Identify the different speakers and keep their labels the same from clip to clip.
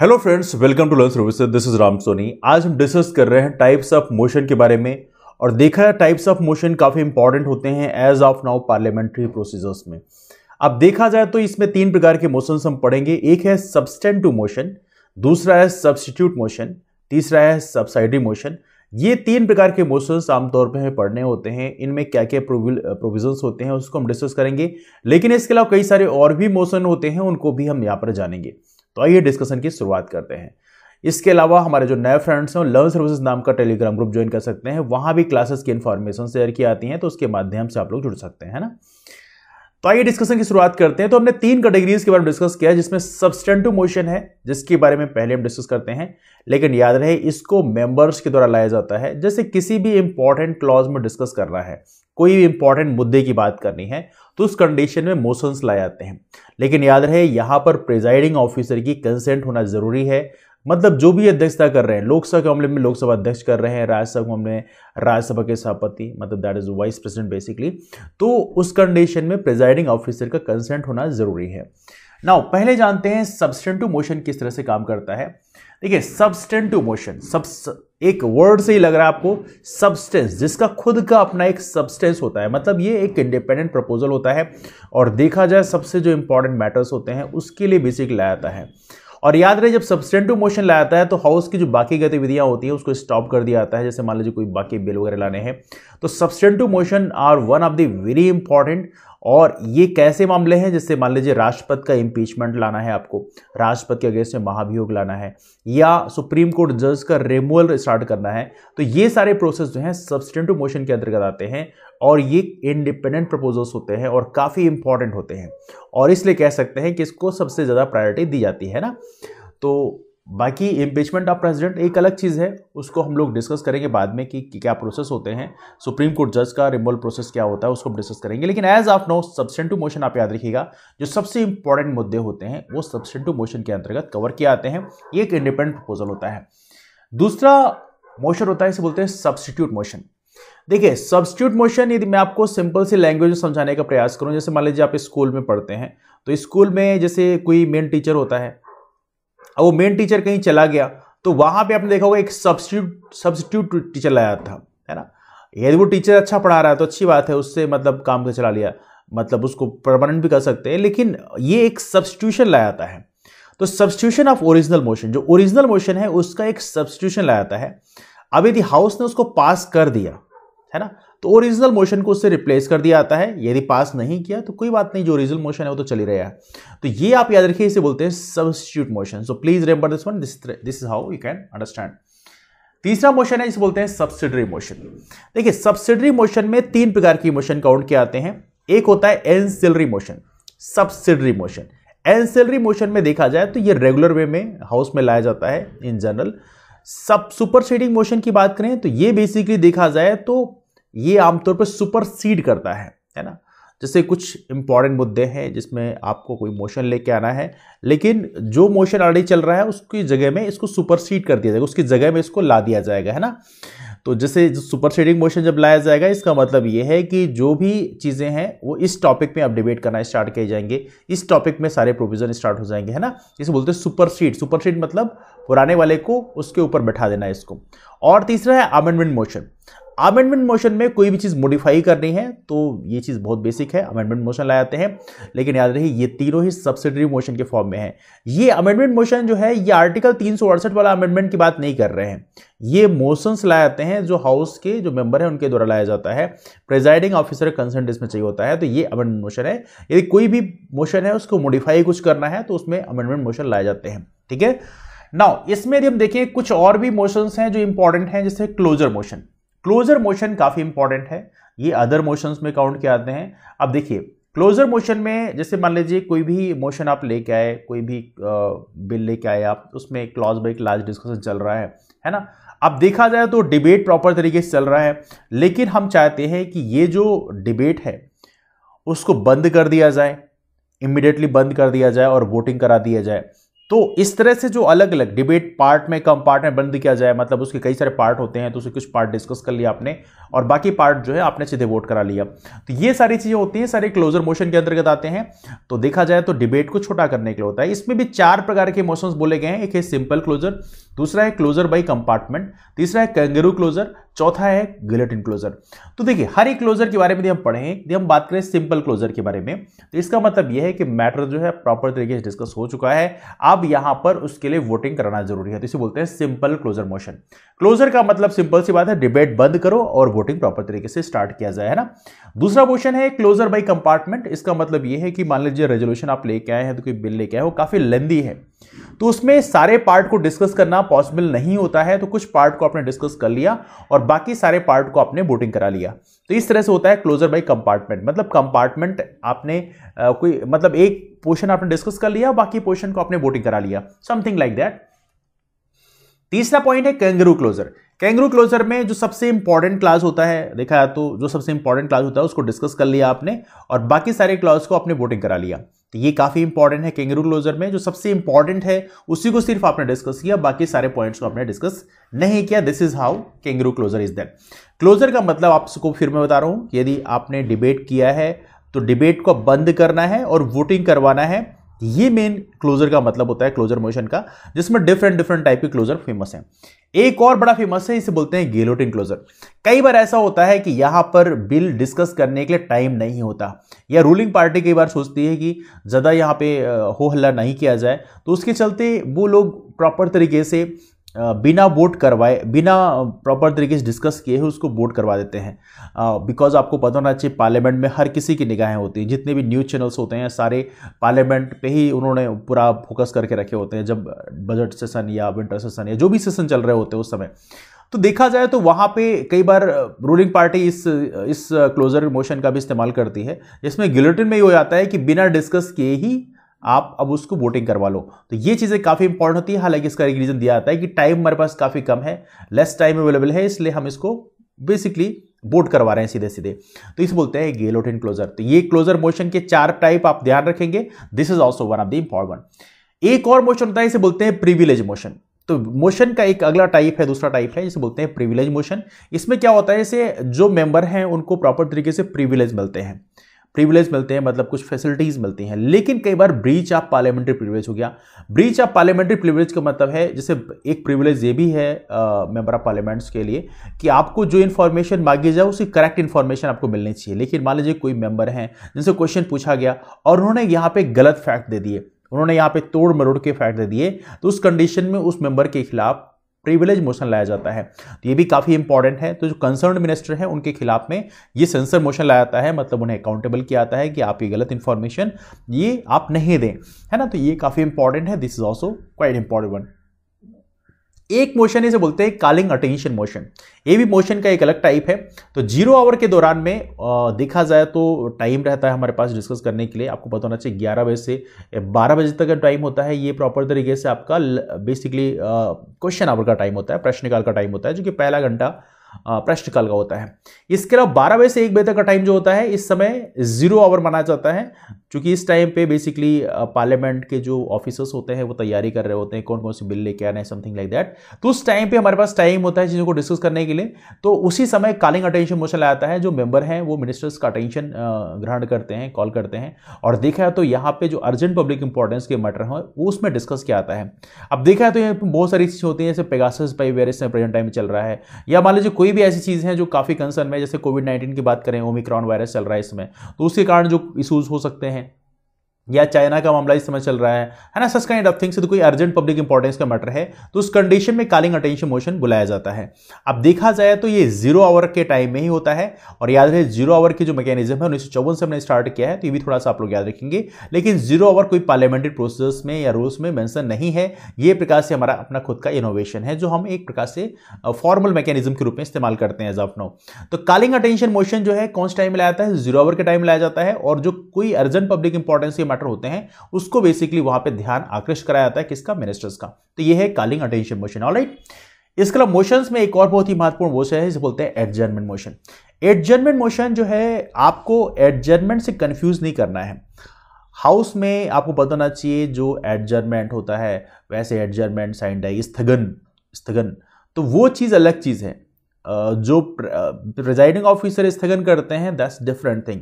Speaker 1: hello friends welcome to learn service this is Ram Soni आज हम discuss कर रहे हैं टाइप्स ऑफ मोशन के बारे में और देखा है टाइप्स ऑफ मोशन काफ़ी इंपॉर्टेंट होते हैं as of now parliamentary procedures में अब देखा जाए तो इसमें तीन प्रकार के मोशन हम पढ़ेंगे एक है सब्सटेंटिव मोशन दूसरा है सब्सटीट्यूट मोशन तीसरा है सब्साइडी मोशन ये तीन प्रकार के मोशंस आमतौर पर हमें पढ़ने होते हैं इनमें क्या क्या प्रोविजंस होते हैं उसको हम डिस्कस करेंगे लेकिन इसके अलावा कई सारे और भी मोशन होते हैं उनको भी हम यहाँ पर जानेंगे तो आइए डिस्कशन की शुरुआत करते हैं इसके अलावा हमारे जो नए फ्रेंड्स हैं लर्न सर्विसेज नाम का टेलीग्राम ग्रुप ज्वाइन कर सकते हैं वहाँ भी क्लासेस की इन्फॉर्मेशन शेयर की आती हैं तो उसके माध्यम से आप लोग जुड़ सकते हैं ना तो आइए डिस्कशन की शुरुआत करते हैं तो हमने तीन कैटेगरीज के बारे में डिस्कस किया जिसमें सब्सटेंटिव मोशन है जिसके बारे में पहले हम डिस्कस करते हैं लेकिन याद रहे इसको मेंबर्स के द्वारा लाया जाता है जैसे किसी भी इंपॉर्टेंट क्लॉज में डिस्कस करना है कोई भी इंपॉर्टेंट मुद्दे की बात करनी है तो उस कंडीशन में मोशंस लाए जाते हैं लेकिन याद रहे यहाँ पर प्रिजाइडिंग ऑफिसर की कंसेंट होना जरूरी है मतलब जो भी अध्यक्षता कर रहे हैं लोकसभा के मामले में लोकसभा अध्यक्ष कर रहे हैं राज्यसभा के मामले में राज्यसभा के सभापति मतलब that is vice president basically तो उस कंडीशन में प्रिजाइडिंग ऑफिसर का कंसेंट होना जरूरी है नाउ पहले जानते हैं सब्सटेंटिव मोशन किस तरह से काम करता है देखिए सब्सटेंटिव मोशन सब एक वर्ड से ही लग रहा है आपको सब्सटेंस जिसका खुद का अपना एक सब्सटेंस होता है मतलब ये एक इंडिपेंडेंट प्रपोजल होता है और देखा जाए सबसे जो इंपॉर्टेंट मैटर्स होते हैं उसके लिए बेसिक लाया जाता है और याद रहे जब सब्सटेंटिव मोशन लाया जाता है तो हाउस की जो बाकी गतिविधियां होती है उसको स्टॉप कर दिया जाता है जैसे मान लीजिए कोई बाकी बिल वगैरह लाने हैं तो substantive motion are one of the very important और ये कैसे मामले हैं जिससे मान लीजिए राष्ट्रपति का इम्पीचमेंट लाना है आपको राष्ट्रपति के अगेंस्ट में महाभियोग लाना है या सुप्रीम कोर्ट जज का रिमूवल स्टार्ट करना है तो ये सारे प्रोसेस जो हैं सब्सटेंटिव मोशन के अंतर्गत आते हैं और ये इंडिपेंडेंट प्रपोजल्स होते हैं और काफ़ी इंपॉर्टेंट होते हैं और इसलिए कह सकते हैं कि इसको सबसे ज़्यादा प्रायोरिटी दी जाती है ना तो बाकी इम्पीचमेंट ऑफ प्रेसिडेंट एक अलग चीज़ है उसको हम लोग डिस्कस करेंगे बाद में कि, क्या प्रोसेस होते हैं सुप्रीम कोर्ट जज का रिमोल प्रोसेस क्या होता है उसको हम डिस्कस करेंगे लेकिन as of now substantive motion आप याद रखिएगा जो सबसे इंपॉर्टेंट मुद्दे होते हैं वो सब्सटेंटिव मोशन के अंतर्गत कवर किए आते हैं ये एक इंडिपेंडेंट प्रपोजल होता है दूसरा मोशन होता है इसे बोलते हैं सब्सटीट्यूट मोशन देखिए सब्सिट्यूट मोशन यदि मैं आपको सिंपल से लैंग्वेज में समझाने का प्रयास करूं जैसे मान लीजिए आप स्कूल में पढ़ते हैं तो स्कूल में जैसे कोई मेन टीचर होता है और वो मेन टीचर कहीं चला गया तो वहां पे आपने देखा होगा एक सब्सिट्यूट सब्सिट्यूट टीचर लाया था है ना यदि वो टीचर अच्छा पढ़ा रहा है तो अच्छी बात है उससे मतलब काम का चला लिया मतलब उसको परमानेंट भी कर सकते हैं लेकिन ये एक सब्सिट्यूशन लाया जाता है तो सब्सिट्यूशन ऑफ ओरिजिनल मोशन जो ओरिजिनल मोशन है उसका एक सब्सिट्यूशन लाया जाता है अब यदि हाउस ने उसको पास कर दिया है ना तो ओरिजिनल मोशन को उससे रिप्लेस कर दिया जाता है यदि पास नहीं किया तो कोई बात नहीं जो ओरिजिनल मोशन है वो तो चली रहा है तो ये आप याद रखिए इसे बोलते हैं substitute motion so please remember this one this this is how you can understand तीसरा मोशन है जिसे बोलते हैं सब्सिडरी मोशन देखिए सब्सिडरी मोशन में तीन प्रकार की मोशन काउंट किए आते हैं एक होता है ancillary motion subsidiary motion ancillary motion में देखा जाए तो ये रेगुलर वे में हाउस में लाया जाता है इन जनरल सब सुपर सीडिंग मोशन की बात करें तो ये बेसिकली देखा जाए तो ये आमतौर पर सुपर सीड करता है है ना जैसे कुछ इंपॉर्टेंट मुद्दे हैं जिसमें आपको कोई मोशन लेके आना है लेकिन जो मोशन ऑलरेडी चल रहा है उसकी जगह में इसको सुपर सीड कर दिया जाएगा उसकी जगह में इसको ला दिया जाएगा है ना तो जैसे सुपर शेडिंग मोशन जब लाया जाएगा इसका मतलब ये है कि जो भी चीज़ें हैं वो इस टॉपिक में अब डिबेट करना स्टार्ट किए जाएंगे इस टॉपिक में सारे प्रोविजन स्टार्ट हो जाएंगे है ना इसे बोलते हैं सुपर शीट सुपर शीट मतलब पुराने वाले को उसके ऊपर बैठा देना है इसको और तीसरा है अमेंडमेंट मोशन अमेंडमेंट मोशन में कोई भी चीज़ मॉडिफाई करनी है तो ये चीज़ बहुत बेसिक है अमेंडमेंट मोशन लाए जाते हैं लेकिन याद रही ये तीनों ही सब्सिडरी मोशन के फॉर्म में है ये अमेंडमेंट मोशन जो है ये आर्टिकल तीन वाला अमेंडमेंट की बात नहीं कर रहे हैं ये मोशंस लाए जाते हैं जो हाउस के जो मेंबर हैं उनके द्वारा लाया जाता है प्रेजाइडिंग ऑफिसर कंसेंट इसमें चाहिए होता है तो ये अमेंडमेंट मोशन है यदि कोई भी मोशन है उसको मॉडिफाई कुछ करना है तो उसमें अमेंडमेंट मोशन लाए जाते हैं ठीक है नाउ इसमें यदि हम देखें कुछ और भी मोशंस हैं जो इंपॉर्टेंट हैं जैसे क्लोजर मोशन क्लोजर मोशन काफ़ी इंपॉर्टेंट है ये अदर मोशंस में काउंट किया जाते हैं अब देखिए क्लोजर मोशन में जैसे मान लीजिए कोई भी मोशन आप लेके आए कोई भी बिल लेके आए आप उसमें क्लॉज बाई क्लाज डिस्कशन चल रहा है है ना अब देखा जाए तो डिबेट प्रॉपर तरीके से चल रहा है लेकिन हम चाहते हैं कि ये जो डिबेट है उसको बंद कर दिया जाए इमिडिएटली बंद कर दिया जाए और वोटिंग करा दिया जाए तो इस तरह से जो अलग अलग डिबेट पार्ट में कम पार्ट में बंद किया जाए मतलब उसके कई सारे पार्ट होते हैं तो उसे कुछ पार्ट डिस्कस कर लिया आपने और बाकी पार्ट जो है आपने सीधे वोट करा लिया तो ये सारी चीज़ें होती हैं सारे क्लोजर मोशन के अंतर्गत आते हैं तो देखा जाए तो डिबेट को छोटा करने के लिए होता है इसमें भी चार प्रकार के मोशन बोले गए हैं एक है सिंपल क्लोजर दूसरा है क्लोजर बाई कंपार्टमेंट तीसरा है कंगेरू क्लोजर चौथा है इन क्लोजर तो देखिए हर एक क्लोजर के बारे में हम पढ़े यदि हम बात करें सिंपल क्लोजर के बारे में तो इसका मतलब यह है कि मैटर जो है प्रॉपर तरीके से डिस्कस हो चुका है आप अब यहां पर उसके लिए वोटिंग कराना जरूरी है तो इसे बोलते हैं सिंपल क्लोजर मोशन क्लोजर का मतलब सिंपल सी बात है डिबेट बंद करो और वोटिंग प्रॉपर तरीके से स्टार्ट किया जाए है ना दूसरा क्वेश्चन है क्लोजर बाई कंपार्टमेंट इसका मतलब यह है कि मान लीजिए रेजोल्यूशन आप लेके आए हैं तो कोई बिल लेके आए हो काफी लेंदी है तो उसमें सारे पार्ट को डिस्कस करना पॉसिबल नहीं होता है तो कुछ पार्ट को आपने डिस्कस कर लिया और बाकी सारे पार्ट को आपने वोटिंग करा लिया तो इस तरह से होता है क्लोजर बाई कंपार्टमेंट मतलब कंपार्टमेंट आपने आ, कोई मतलब एक पोर्शन आपने डिस्कस कर लिया बाकी पोर्शन को आपने वोटिंग करा लिया समथिंग लाइक दैट तीसरा पॉइंट है कैंगरू क्लोजर कैंगरू क्लोजर में जो सबसे इंपॉर्टेंट क्लास होता है देखा तो जो सबसे इंपॉर्टेंट क्लास होता है उसको डिस्कस कर लिया आपने और बाकी सारे क्लास को आपने वोटिंग करा लिया तो ये काफ़ी इंपॉर्टेंट है कैंगरू क्लोजर में जो सबसे इंपॉर्टेंट है उसी को सिर्फ आपने डिस्कस किया बाकी सारे पॉइंट्स को आपने डिस्कस नहीं किया this is how kangaroo closure is that closure का मतलब आपको फिर मैं बता रहा हूं यदि आपने डिबेट किया है तो डिबेट को बंद करना है और वोटिंग करवाना है ये मेन क्लोजर का मतलब होता है क्लोजर मोशन का जिसमें डिफरेंट डिफरेंट टाइप के क्लोजर फेमस हैं एक और बड़ा फेमस है इसे बोलते हैं गेलोट क्लोजर कई बार ऐसा होता है कि यहां पर बिल डिस्कस करने के लिए टाइम नहीं होता या रूलिंग पार्टी कई बार सोचती है कि ज़्यादा यहाँ पे हो हल्ला नहीं किया जाए तो उसके चलते वो लोग प्रॉपर तरीके से बिना वोट करवाए बिना प्रॉपर तरीके से डिस्कस किए हुए उसको वोट करवा देते हैं बिकॉज आपको पता होना चाहिए पार्लियामेंट में हर किसी की निगाहें होती हैं जितने भी न्यूज़ चैनल्स होते हैं सारे पार्लियामेंट पे ही उन्होंने पूरा फोकस करके रखे होते हैं जब बजट सेशन या विंटर सेशन या जो भी सेशन चल रहे होते हैं उस समय तो देखा जाए तो वहाँ पे कई बार रूलिंग पार्टी इस इस क्लोजर मोशन का भी इस्तेमाल करती है जिसमें गिलोटिन में ये हो जाता है कि बिना डिस्कस किए ही आप अब उसको वोटिंग करवा लो तो ये चीज़ें काफ़ी इंपॉर्टेंट होती है हालांकि इसका एक रीज़न दिया जाता है कि टाइम हमारे पास काफ़ी कम है लेस टाइम अवेलेबल है इसलिए हम इसको बेसिकली वोट करवा रहे हैं सीधे सीधे तो इसे बोलते हैं गेलोट इन क्लोजर तो ये क्लोजर मोशन के चार टाइप आप ध्यान रखेंगे this is also one of the important एक और मोशन होता है इसे बोलते हैं प्रिविलेज मोशन तो मोशन का एक अगला टाइप है दूसरा टाइप है जिसे बोलते हैं प्रिविलेज मोशन इसमें क्या होता है इसे जो मेंबर हैं उनको प्रॉपर तरीके से प्रिविलेज मिलते हैं प्रिविलेज मिलते हैं मतलब कुछ फैसिलिटीज मिलती हैं लेकिन कई बार ब्रीच ऑफ पार्लियामेंट्री प्रिविलेज हो गया ब्रीच ऑफ पार्लियामेंट्री प्रिविलेज का मतलब है जैसे एक प्रिविलेज ये भी है मेंबर ऑफ पार्लियामेंट्स के लिए कि आपको जो इन्फॉर्मेशन मांगी जाए उसकी करेक्ट इन्फॉर्मेशन आपको मिलनी चाहिए लेकिन मान लीजिए कोई मेंबर हैं जिनसे क्वेश्चन पूछा गया और उन्होंने यहाँ पे गलत फैक्ट दे दिए उन्होंने यहाँ पे तोड़ मरोड़ के फैक्ट दे दिए तो उस कंडीशन में उस मेंबर के खिलाफ प्रिविलेज मोशन लाया जाता है तो ये भी काफ़ी इंपॉर्टेंट है तो जो कंसर्न मिनिस्टर हैं उनके खिलाफ में ये सेंसर मोशन लाया जाता है मतलब उन्हें अकाउंटेबल किया जाता है कि आप ये गलत इन्फॉर्मेशन ये आप नहीं दें है ना तो ये काफ़ी इंपॉर्टेंट है this is also quite important एक मोशन इसे बोलते हैं कालिंग अटेंशन मोशन ये भी मोशन का एक अलग टाइप है तो जीरो आवर के दौरान में देखा जाए तो टाइम रहता है हमारे पास डिस्कस करने के लिए आपको पता होना चाहिए ग्यारह बजे से बारह बजे तक का टाइम होता है ये प्रॉपर तरीके से आपका बेसिकली क्वेश्चन आवर का टाइम होता है प्रश्नकाल का टाइम होता है जो कि पहला घंटा प्रश्नकाल का होता है इसके अलावा बारह बजे से एक बजे तक का टाइम जो होता है इस समय जीरो आवर माना जाता है क्योंकि इस टाइम पे बेसिकली पार्लियामेंट के जो ऑफिसर्स होते हैं वो तैयारी कर रहे होते हैं कौन कौन सी बिल लेके आना है समथिंग लाइक दैट तो उस टाइम पे हमारे पास टाइम होता है चीज़ों को डिस्कस करने के लिए तो उसी समय कॉलिंग अटेंशन मोशन आता है जो मेंबर हैं वो मिनिस्टर्स का अटेंशन ग्रहण करते हैं कॉल करते हैं और देखा है तो यहाँ पे जो अर्जेंट पब्लिक इंपॉर्टेंस के मैटर हैं उसमें डिस्कस किया आता है अब देखा है तो यहाँ बहुत सारी चीज़ें होती हैं जैसे पेगासस पाई वेरियस प्रेजेंट टाइम चल रहा है या मान लीजिए कोई भी ऐसी चीज़ हैं जो काफ़ी कंसर्न में जैसे कोविड नाइन्टीन की बात करें ओमिक्रॉन वायरस चल रहा है इसमें तो उसके कारण जो इशूज़ हो सकते हैं या चाइना का मामला इस समय चल रहा है है ना सच काइंड ऑफ थिंग्स तो कोई अर्जेंट पब्लिक इंपॉर्टेंस का मैटर है तो उस कंडीशन में कॉलिंग अटेंशन मोशन बुलाया जाता है अब देखा जाए तो ये जीरो आवर के टाइम में ही होता है और याद रहे जीरो आवर की जो मैकेनिज्म है उन्नीस से हमने स्टार्ट किया है तो ये भी थोड़ा सा आप लोग याद रखेंगे लेकिन जीरो आवर कोई पार्लियामेंट्री प्रोसेस में या रूल्स में मैंसन नहीं है ये प्रकार से हमारा अपना खुद का इनोवेशन है जो हम एक प्रकार से फॉर्मल मैकेनिज्म के रूप में इस्तेमाल करते हैं एज ऑफ नो तो कॉलिंग अटेंशन मोशन जो है कौन से टाइम में लाया जाता है जीरो आवर के टाइम लाया जाता है और जो कोई अर्जेंट पब्लिक इंपॉर्टेंस के मैटर होते हैं उसको बेसिकली वहां पे ध्यान आकृष्ट कराया जाता है किसका मिनिस्टर्स का तो ये है कॉलिंग अटेंशन मोशन ऑलराइट इसके अलावा मोशन में एक और बहुत ही महत्वपूर्ण मोशन है जिसे बोलते हैं एडजर्नमेंट मोशन एडजर्नमेंट मोशन जो है आपको एडजर्नमेंट से कंफ्यूज नहीं करना है हाउस में आपको बताना चाहिए जो एडजर्नमेंट होता है वैसे एडजर्नमेंट साइन डाई स्थगन स्थगन तो वो चीज़ अलग चीज़ है जो प्रेजाइडिंग ऑफिसर स्थगन करते हैं that's different thing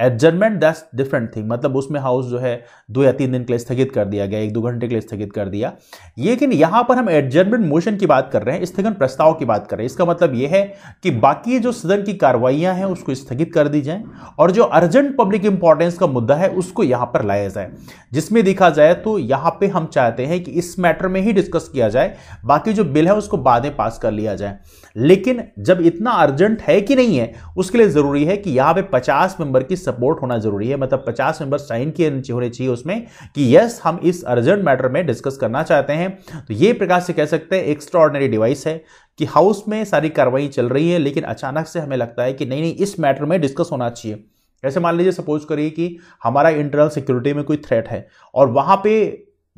Speaker 1: adjournment that's different thing मतलब उसमें हाउस जो है दो या तीन दिन के लिए स्थगित कर दिया गया एक दो घंटे के लिए स्थगित कर दिया लेकिन यहाँ पर हम एडजमेंट मोशन की बात कर रहे हैं स्थगन प्रस्ताव की बात कर रहे हैं इसका मतलब यह है कि बाकी जो सदन की कार्रवाइयाँ हैं उसको स्थगित कर दी जाए और जो अर्जेंट पब्लिक इंपॉर्टेंस का मुद्दा है उसको यहाँ पर लाया जाए जिसमें देखा जाए तो यहाँ पर हम चाहते हैं कि इस मैटर में ही डिस्कस किया जाए बाकी जो बिल है उसको बाद में पास कर लिया जाए लेकिन जब इतना अर्जेंट है कि नहीं है उसके लिए जरूरी है कि यहाँ पे पचास मेंबर की सपोर्ट होना जरूरी है मतलब 50 मेंबर साइन किए होने चाहिए उसमें कि यस हम इस अर्जेंट मैटर में डिस्कस करना चाहते हैं तो ये प्रकार से कह सकते हैं एक्स्ट्रॉर्डनरी डिवाइस है कि हाउस में सारी कार्रवाई चल रही है लेकिन अचानक से हमें लगता है कि नहीं नहीं इस मैटर में डिस्कस होना चाहिए ऐसे मान लीजिए सपोज करिए कि हमारा इंटरनल सिक्योरिटी में कोई थ्रेट है और वहाँ पे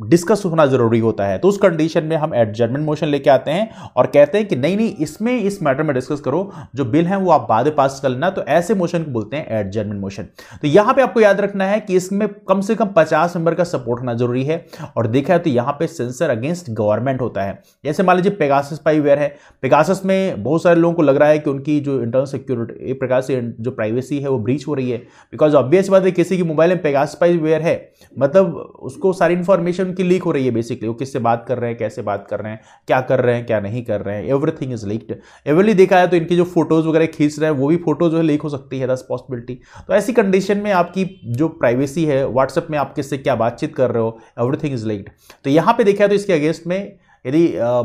Speaker 1: डिस्कस होना जरूरी होता है तो उस कंडीशन में हम एडजमेंट मोशन लेके आते हैं और कहते हैं कि नहीं नहीं इसमें इस मैटर में डिस्कस करो जो बिल है वो आप बाद में पास कर लेना तो ऐसे मोशन को बोलते हैं एडजमेंट मोशन तो यहां पे आपको याद रखना है कि इसमें कम से कम 50 मेंबर का सपोर्ट होना जरूरी है और देखा है तो यहां पर सेंसर अगेंस्ट गवर्नमेंट होता है जैसे मान लीजिए पेगासस पाईवेयर है पेगासस में बहुत सारे लोगों को लग रहा है कि उनकी जो इंटरनल सिक्योरिटी एक प्रकार से जो प्राइवेसी है वो ब्रीच हो रही है बिकॉज ऑब्वियस बात है किसी की मोबाइल में पेगास पाईवेयर है मतलब उसको सारी इंफॉर्मेशन कम्युनिकेशन की लीक हो रही है बेसिकली वो किससे बात कर रहे हैं कैसे बात कर रहे हैं क्या कर रहे हैं क्या नहीं कर रहे हैं एवरीथिंग इज लीक्ड एवरली देखा है तो इनकी जो फोटोज वगैरह खींच रहे हैं वो भी फोटो जो है लीक हो सकती है दस पॉसिबिलिटी तो ऐसी कंडीशन में आपकी जो प्राइवेसी है व्हाट्सएप में आप किससे क्या बातचीत कर रहे हो एवरीथिंग इज लीक्ड तो यहाँ पर देखा है तो इसके अगेंस्ट में यदि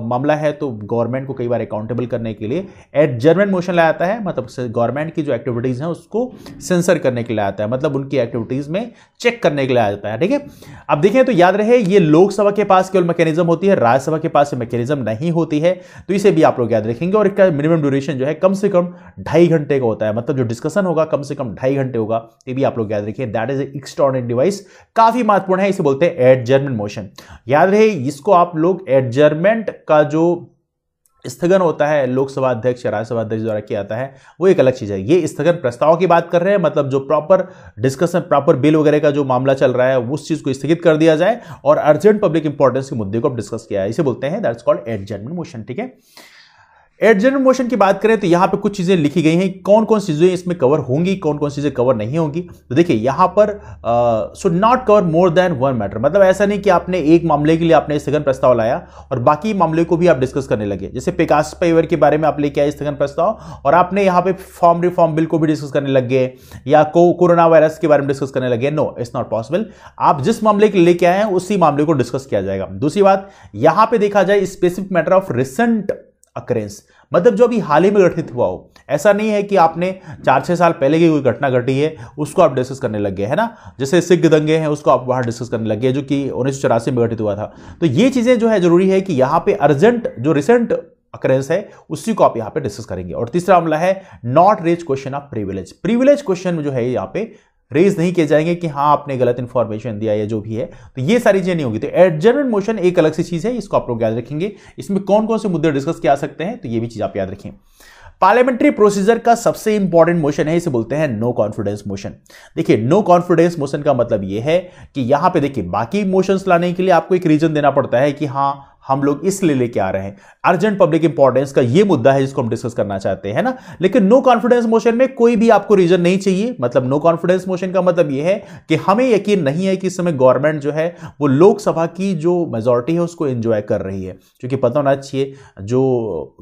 Speaker 1: मामला है तो गवर्नमेंट को कई बार अकाउंटेबल करने के लिए एडजर्मेंट मोशन लाया जाता है मतलब गवर्नमेंट की जो एक्टिविटीज़ हैं उसको सेंसर करने के लिए आता है मतलब उनकी एक्टिविटीज़ में चेक करने के लिए आ जाता है ठीक है अब देखें तो याद रहे ये लोकसभा के पास केवल मैकेनिज्म होती है राज्यसभा के पास मैकेनिज्म नहीं होती है तो इसे भी आप लोग याद रखेंगे और इसका मिनिमम ड्यूरेशन जो है कम से कम ढाई घंटे का होता है मतलब जो डिस्कशन होगा कम से कम ढाई घंटे होगा ये भी आप लोग याद रखिए दैट इज एक्सटॉर्डिनरी डिवाइस काफी महत्वपूर्ण है इसे बोलते हैं एडजर्मेंट मोशन याद रहे इसको आप लोग एडजर्म एडजर्मेंट का जो स्थगन होता है लोकसभा अध्यक्ष या राज्यसभा अध्यक्ष द्वारा किया जाता है वो एक अलग चीज है ये स्थगन प्रस्ताव की बात कर रहे हैं मतलब जो प्रॉपर डिस्कशन प्रॉपर बिल वगैरह का जो मामला चल रहा है उस चीज को स्थगित कर दिया जाए और अर्जेंट पब्लिक इंपॉर्टेंस के मुद्दे को अब डिस्कस किया है इसे बोलते हैं दैट्स कॉल्ड एडजर्मेंट मोशन ठीक है एडजेंट मोशन की बात करें तो यहां पे कुछ चीज़ें लिखी गई हैं कौन कौन चीज़ें इसमें कवर होंगी कौन कौन चीज़ें कवर नहीं होंगी तो देखिए यहां पर should not cover more than one matter मतलब ऐसा नहीं कि आपने एक मामले के लिए आपने स्थगन प्रस्ताव लाया और बाकी मामले को भी आप डिस्कस करने लगे जैसे पेकास पेवर के बारे में आप लेके आए स्थगन प्रस्ताव और आपने यहां पर फॉर्म रिफॉर्म बिल को भी डिस्कस करने लग गए या को, कोरोना वायरस के बारे में डिस्कस करने लगे नो इट्स नॉट पॉसिबल आप जिस मामले के लेके आए हैं उसी मामले को डिस्कस किया जाएगा दूसरी बात यहां पर देखा जाए specific matter of recent occurrence मतलब जो अभी हाल ही में गठित हुआ हो ऐसा नहीं है कि आपने चार छः साल पहले की कोई घटना घटी है उसको आप डिस्कस करने लग गए है ना जैसे सिख दंगे हैं उसको आप वहाँ डिस्कस करने लग गए जो कि उन्नीस में गठित हुआ था तो ये चीज़ें जो है जरूरी है कि यहाँ पे अर्जेंट जो रिसेंट अक्रेंस है उसी को आप यहाँ पे डिस्कस करेंगे और तीसरा मामला है not raise question of privilege privilege question जो है यहाँ पे रेज नहीं किए जाएंगे कि हाँ आपने गलत इन्फॉर्मेशन दिया या जो भी है तो ये सारी चीजें नहीं होगी तो एडजर्नमेंट मोशन एक अलग सी चीज है इसको आप लोग याद रखेंगे इसमें कौन कौन से मुद्दे डिस्कस किया सकते हैं तो ये भी चीज आप याद रखें पार्लियामेंट्री प्रोसीजर का सबसे इंपॉर्टेंट मोशन है इसे बोलते हैं नो कॉन्फिडेंस मोशन देखिए नो कॉन्फिडेंस मोशन का मतलब यह है कि यहां पे देखिए बाकी मोशंस लाने के लिए आपको एक रीजन देना पड़ता है कि हाँ हम लोग इसलिए लेके आ रहे हैं अर्जेंट पब्लिक इंपॉर्टेंस का ये मुद्दा है जिसको हम डिस्कस करना चाहते हैं ना लेकिन नो कॉन्फिडेंस मोशन में कोई भी आपको रीजन नहीं चाहिए मतलब नो कॉन्फिडेंस मोशन का मतलब यह है कि हमें यकीन नहीं है कि इस समय गवर्नमेंट जो है वो लोकसभा की जो मेजोरिटी है उसको एंजॉय कर रही है क्योंकि पता होना चाहिए जो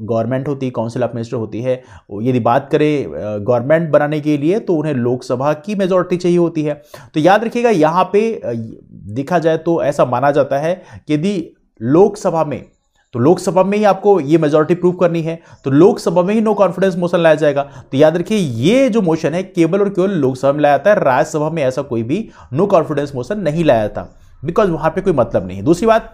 Speaker 1: गवर्नमेंट होती है काउंसिल ऑफ मिनिस्टर होती है यदि बात करें गवर्नमेंट बनाने के लिए तो उन्हें लोकसभा की मेजोरिटी चाहिए होती है तो याद रखिएगा यहाँ पे देखा जाए तो ऐसा माना जाता है कि यदि लोकसभा में तो लोकसभा में ही आपको ये मेजोरिटी प्रूव करनी है तो लोकसभा में ही नो कॉन्फिडेंस मोशन लाया जाएगा तो याद रखिए ये जो मोशन है केवल और केवल लोकसभा में लाया जाता है राज्यसभा में ऐसा कोई भी नो कॉन्फिडेंस मोशन नहीं लाया था बिकॉज वहां पे कोई मतलब नहीं दूसरी बात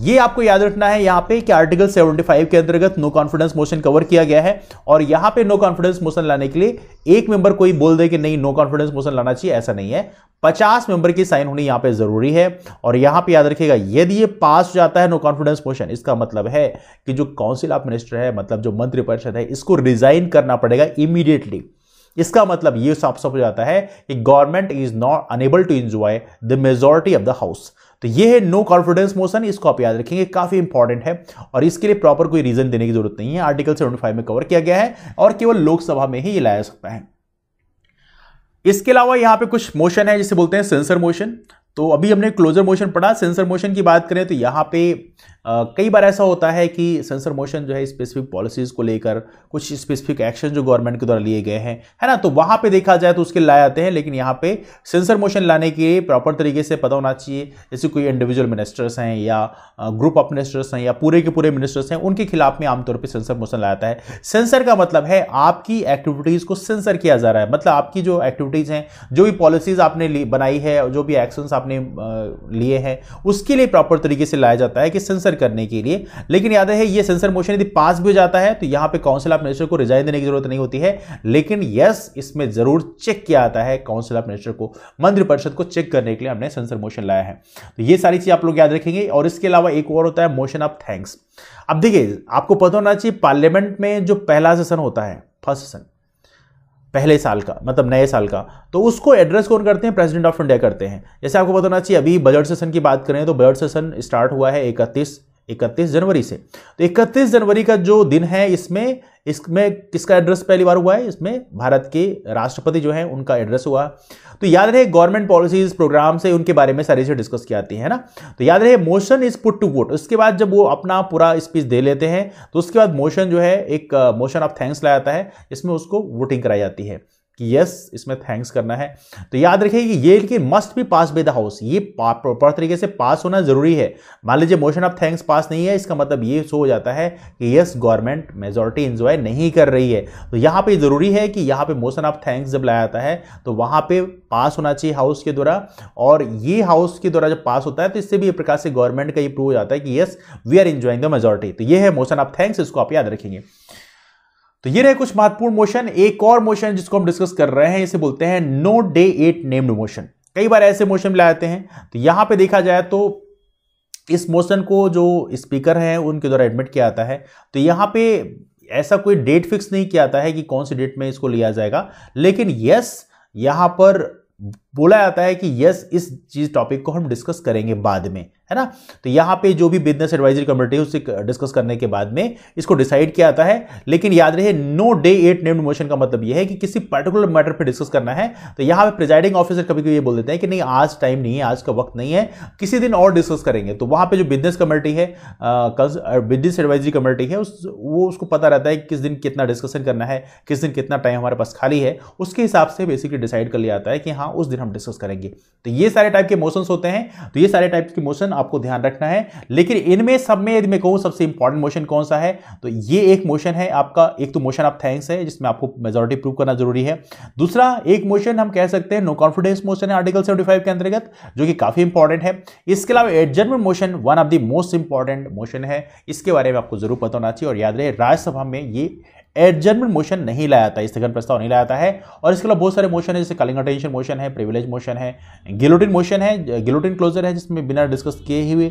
Speaker 1: ये आपको याद रखना है यहाँ पे कि आर्टिकल 75 के अंतर्गत नो कॉन्फिडेंस मोशन कवर किया गया है और यहाँ पे नो कॉन्फिडेंस मोशन लाने के लिए एक मेंबर कोई बोल दे कि नहीं नो कॉन्फिडेंस मोशन लाना चाहिए ऐसा नहीं है 50 मेंबर की साइन होनी यहाँ पे जरूरी है और यहाँ पे याद रखिएगा यदि ये पास हो जाता है नो कॉन्फिडेंस मोशन इसका मतलब है कि जो काउंसिल ऑफ मिनिस्टर है मतलब जो मंत्रिपरिषद है इसको रिजाइन करना पड़ेगा इमीडिएटली इसका मतलब ये साफ साफ हो जाता है कि government is not unable to enjoy the majority of the house तो ये है नो कॉन्फिडेंस मोशन इसको आप याद रखेंगे काफी इंपॉर्टेंट है और इसके लिए प्रॉपर कोई रीजन देने की जरूरत नहीं है आर्टिकल सेवेंटी फाइव में कवर किया गया है और केवल लोकसभा में ही ये लाया सकता है इसके अलावा यहां पे कुछ मोशन है जिसे बोलते हैं सेंसर मोशन तो अभी हमने क्लोजर मोशन पढ़ा सेंसर मोशन की बात करें तो यहां पे कई बार ऐसा होता है कि सेंसर मोशन जो है स्पेसिफिक पॉलिसीज को लेकर कुछ स्पेसिफिक एक्शन जो गवर्नमेंट के द्वारा लिए गए हैं है ना तो वहाँ पे देखा जाए तो उसके लाए आते हैं लेकिन यहाँ पे सेंसर मोशन लाने के लिए प्रॉपर तरीके से पता होना चाहिए जैसे कोई इंडिविजुअल मिनिस्टर्स हैं या ग्रुप ऑफ मिनिस्टर्स हैं या पूरे के पूरे मिनिस्टर्स हैं उनके खिलाफ में आमतौर पर सेंसर मोशन लाया जाता है सेंसर का मतलब है आपकी एक्टिविटीज़ को सेंसर किया जा रहा है मतलब आपकी जो एक्टिविटीज़ हैं जो भी पॉलिसीज़ आपने बनाई है जो भी एक्शंस आपने लिए हैं उसके लिए प्रॉपर तरीके से लाया जाता है कि सेंसर सेंसर करने के लिए लेकिन याद है ये सेंसर मोशन यदि पास भी हो जाता है तो यहां पे काउंसिल ऑफ मिनिस्टर को रिजाइन देने की जरूरत नहीं होती है लेकिन यस इसमें जरूर चेक किया आता है काउंसिल ऑफ मिनिस्टर को मंत्रिपरिषद को चेक करने के लिए हमने सेंसर मोशन लाया है तो ये सारी चीज आप लोग याद रखेंगे और इसके अलावा एक और होता है मोशन ऑफ थैंक्स अब देखिए आपको पता होना चाहिए पार्लियामेंट में जो पहला सेशन होता है फर्स्ट सेशन पहले साल का मतलब नए साल का तो उसको एड्रेस कौन करते हैं प्रेसिडेंट ऑफ इंडिया करते हैं जैसे आपको बताना चाहिए अभी बजट सेशन की बात करें तो बजट सेशन स्टार्ट हुआ है इकतीस इकतीस जनवरी से तो इकतीस जनवरी का जो दिन है इसमें इसमें किसका एड्रेस पहली बार हुआ है इसमें भारत के राष्ट्रपति जो हैं उनका एड्रेस हुआ तो याद रहे गवर्नमेंट पॉलिसीज प्रोग्राम से उनके बारे में सारी चीज़ डिस्कस की जाती है ना तो याद रहे motion is put to vote उसके बाद जब वो अपना पूरा स्पीच दे लेते हैं तो उसके बाद मोशन जो है एक मोशन ऑफ थैंक्स लाया जाता है इसमें उसको वोटिंग कराई जाती है कि यस इसमें थैंक्स करना है तो याद रखिए कि ये कि मस्ट भी पास बे द हाउस ये प्रॉपर तरीके से पास होना जरूरी है मान लीजिए मोशन ऑफ थैंक्स पास नहीं है इसका मतलब ये सो हो जाता है कि यस गवर्नमेंट मेजोरिटी इंजॉय नहीं कर रही है तो यहाँ पे जरूरी है कि यहाँ पे मोशन ऑफ थैंक्स जब लाया जाता है तो वहाँ पे पास होना चाहिए हाउस के द्वारा और ये हाउस के द्वारा जब पास होता है तो इससे भी एक प्रकार से गवर्नमेंट का ये प्रूव हो जाता है कि yes we are enjoying the majority तो ये है मोशन ऑफ थैंक्स इसको आप याद रखेंगे तो ये रहे कुछ महत्वपूर्ण मोशन एक और मोशन जिसको हम डिस्कस कर रहे हैं इसे बोलते हैं no day yet named motion कई बार ऐसे मोशन ले आते हैं तो यहां पे देखा जाए तो इस मोशन को जो स्पीकर हैं उनके द्वारा एडमिट किया जाता है तो यहां पे ऐसा कोई डेट फिक्स नहीं किया जाता है कि कौन सी डेट में इसको लिया जाएगा लेकिन यस यहां पर बोला जाता है कि यस इस चीज टॉपिक को हम डिस्कस करेंगे बाद में है ना तो यहाँ पे जो भी बिजनेस एडवाइजरी कमेटी है उसे डिस्कस करने के बाद में इसको डिसाइड किया जाता है लेकिन याद रहे no day yet named motion का मतलब यह है कि किसी पर्टिकुलर मैटर पे डिस्कस करना है तो यहाँ पे प्रिजाइडिंग ऑफिसर कभी कभी ये बोल देते हैं कि नहीं आज टाइम नहीं है आज का वक्त नहीं है किसी दिन और डिस्कस करेंगे तो वहाँ पर जो बिजनेस कमेटी है बिजनेस एडवाइजरी कमेटी है उस वो उसको पता रहता है कि किस दिन कितना डिस्कशन करना है किस दिन कितना टाइम हमारे पास खाली है उसके हिसाब से बेसिकली डिसाइड कर लिया जाता है कि हाँ उस दिन हम डिस्कस करेंगे तो ये सारे टाइप के मोशन होते हैं तो ये सारे टाइप के मोशन आपको ध्यान रखना है लेकिन इनमें सब में यदि मैं कहूँ सबसे इंपॉर्टेंट मोशन कौन सा है तो ये एक मोशन है आपका एक तो मोशन ऑफ थैंक्स है जिसमें आपको मेजोरिटी प्रूव करना जरूरी है दूसरा एक मोशन हम कह सकते हैं नो कॉन्फिडेंस मोशन है आर्टिकल सेवेंटी फाइव के अंतर्गत जो कि काफी इंपॉर्टेंट है इसके अलावा adjustment motion one of the most important motion है इसके बारे में आपको जरूर पता होना चाहिए और याद रहे राज्यसभा में ये एडजमेंट मोशन नहीं लाया था स्थगन प्रस्ताव नहीं लाया है और इसके अलावा बहुत सारे मोशन है जैसे कलिंग अटेंशन मोशन है प्रिविलेज मोशन है गिलोटिन मोशन है गिलोटिन क्लोजर है जिसमें बिना डिस्कस किए हुए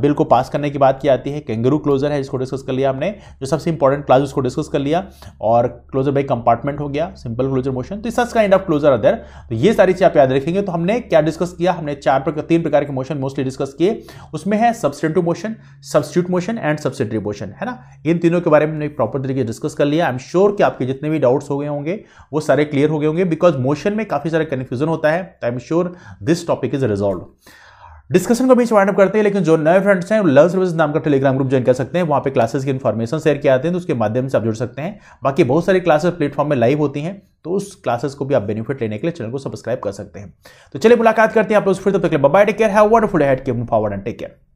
Speaker 1: बिल को पास करने की बात की आती है कैंगरू क्लोजर है जिसको डिस्कस कर लिया हमने जो सबसे इंपॉर्टेंट क्लास उसको डिस्कस कर लिया और क्लोजर बाई कंपार्टमेंट हो गया सिंपल क्लोजर मोशन तो such kind of closure other तो ये सारी चीज़ आप याद रखेंगे तो हमने क्या डिस्कस किया हमने चार प्रकार तीन प्रकार के मोशन मोस्टली डिस्कस किए उसमें है substantive motion substitute motion and subsidiary motion है ना इन तीनों के बारे में प्रॉपर तरीके से डिस्कस कर लिया आई एम श्योर कि आपके जितने भी डाउट्स हो गए होंगे वो सारे क्लियर हो गए होंगे बिकॉज मोशन में काफ़ी सारे कन्फ्यूजन होता है I am sure this topic is resolve discussion को बीच वाइंड अप करते हैं लेकिन जो नए फ्रेंड्स हैं लव सर्विस नाम का टेलीग्राम ग्रुप ज्वाइन कर सकते हैं वहाँ पे क्लासेस की इन्फॉर्मेशन शेयर किया जाते हैं तो उसके माध्यम से आप जुड़ सकते हैं बाकी बहुत सारी क्लासेस प्लेटफॉर्म में लाइव होती हैं तो उस क्लासेस को भी आप बेनिफिट लेने के लिए चैनल को सब्सक्राइब कर सकते हैं तो चलिए मुलाकात करते हैं आप लोग फिर तब तक bye take care have wonderful head के फॉरवर्ड एंड टेक केयर